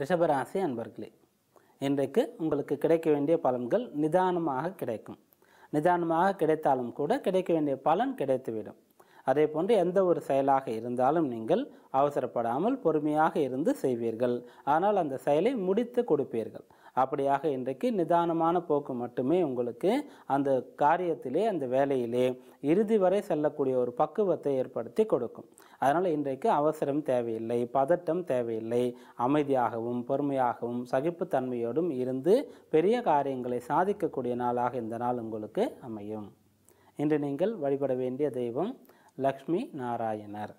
ரிஷபராசி அன்பர்களே இன்றைக்கு உங்களுக்கு கிடைக்க வேண்டிய பலன்கள் நிதானமாக கிடைக்கும் நிதானமாக கிடைத்தாலும் கூட கிடைக்க வேண்டிய பலன் கிடைத்துவிடும் அதே போன்று எந்த ஒரு செயலாக இருந்தாலும் நீங்கள் அவசரப்படாமல் பொறுமையாக இருந்து செய்வீர்கள் ஆனால் அந்த செயலை முடித்து கொடுப்பீர்கள் அப்படியாக இன்றைக்கு நிதானமான போக்கு மட்டுமே உங்களுக்கு அந்த காரியத்திலே அந்த வேலையிலே இறுதி வரை செல்லக்கூடிய ஒரு பக்குவத்தை ஏற்படுத்தி கொடுக்கும் அதனால் இன்றைக்கு அவசரம் தேவையில்லை பதட்டம் தேவையில்லை அமைதியாகவும் பொறுமையாகவும் சகிப்புத்தன்மையோடும் இருந்து பெரிய காரியங்களை சாதிக்கக்கூடிய நாளாக இந்த நாள் உங்களுக்கு அமையும் இன்று நீங்கள் வழிபட வேண்டிய தெய்வம் லக்ஷ்மி நாராயணர்